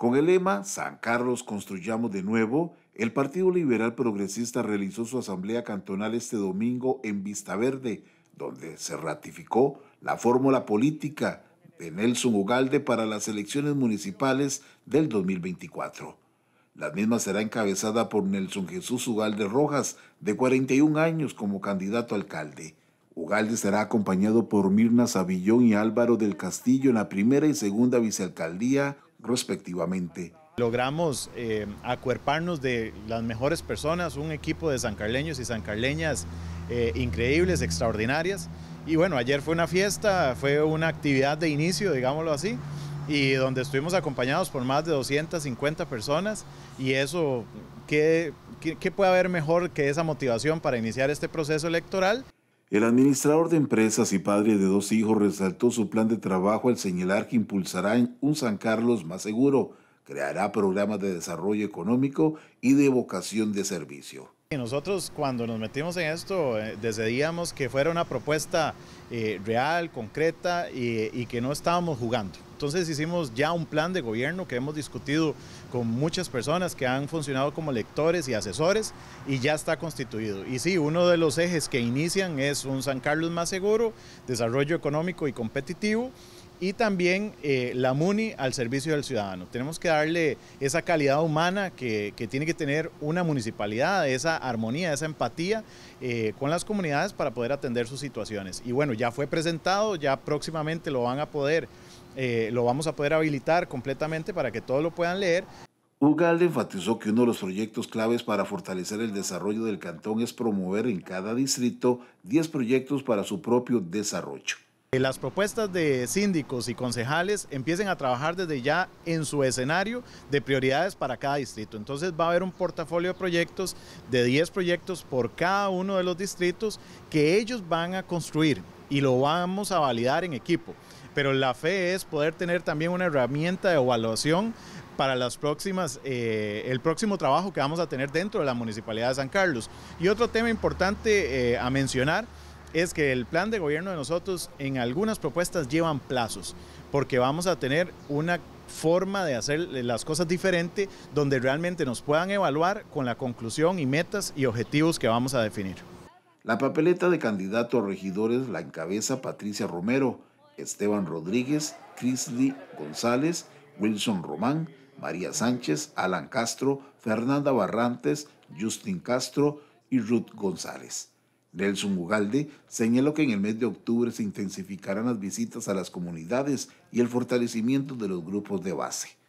Con el lema San Carlos Construyamos de Nuevo, el Partido Liberal Progresista realizó su asamblea cantonal este domingo en Verde, donde se ratificó la fórmula política de Nelson Ugalde para las elecciones municipales del 2024. La misma será encabezada por Nelson Jesús Ugalde Rojas, de 41 años como candidato alcalde. Ugalde será acompañado por Mirna Savillón y Álvaro del Castillo en la primera y segunda vicealcaldía respectivamente. Logramos eh, acuerparnos de las mejores personas, un equipo de sancarleños y sancarleñas eh, increíbles, extraordinarias. Y bueno, ayer fue una fiesta, fue una actividad de inicio, digámoslo así, y donde estuvimos acompañados por más de 250 personas. Y eso, qué, qué puede haber mejor que esa motivación para iniciar este proceso electoral? El administrador de empresas y padre de dos hijos resaltó su plan de trabajo al señalar que impulsará un San Carlos más seguro, creará programas de desarrollo económico y de vocación de servicio. Nosotros cuando nos metimos en esto eh, decidíamos que fuera una propuesta eh, real, concreta y, y, que no estábamos jugando. Entonces hicimos ya un plan de gobierno que hemos discutido con muchas personas que han funcionado como lectores y asesores y ya está constituido. Y sí, uno de los ejes que inician es un San Carlos más seguro, desarrollo económico y competitivo y también eh, la MUNI al servicio del ciudadano. Tenemos que darle esa calidad humana que, tiene que tener una municipalidad, esa armonía, esa empatía eh, con las comunidades para poder atender sus situaciones. Y bueno, ya fue presentado, ya próximamente lo van a poder, eh, lo vamos a poder habilitar completamente para que todos lo puedan leer. Ugalde enfatizó que uno de los proyectos claves para fortalecer el desarrollo del cantón es promover en cada distrito 10 proyectos para su propio desarrollo. Las propuestas de síndicos y concejales empiecen a trabajar desde ya en su escenario de prioridades para cada distrito. Entonces va a haber un portafolio de proyectos de 10 proyectos por cada uno de los distritos que ellos van a construir y lo vamos a validar en equipo. Pero la fe es poder tener también una herramienta de evaluación para las próximas, eh, el próximo trabajo que vamos a tener dentro de la Municipalidad de San Carlos. Y otro tema importante eh, a mencionar es que el plan de gobierno de nosotros en algunas propuestas llevan plazos, porque vamos a tener una forma de hacer las cosas diferente, donde realmente nos puedan evaluar con la conclusión y metas y objetivos que vamos a definir. La papeleta de candidatos a regidores la encabeza Patricia Romero, Esteban Rodríguez, Crisly González, Wilson Román, María Sánchez, Alan Castro, Fernanda Barrantes, Justin Castro y Ruth González. Nelson Ugalde señaló que en el mes de octubre se intensificarán las visitas a las comunidades y el fortalecimiento de los grupos de base.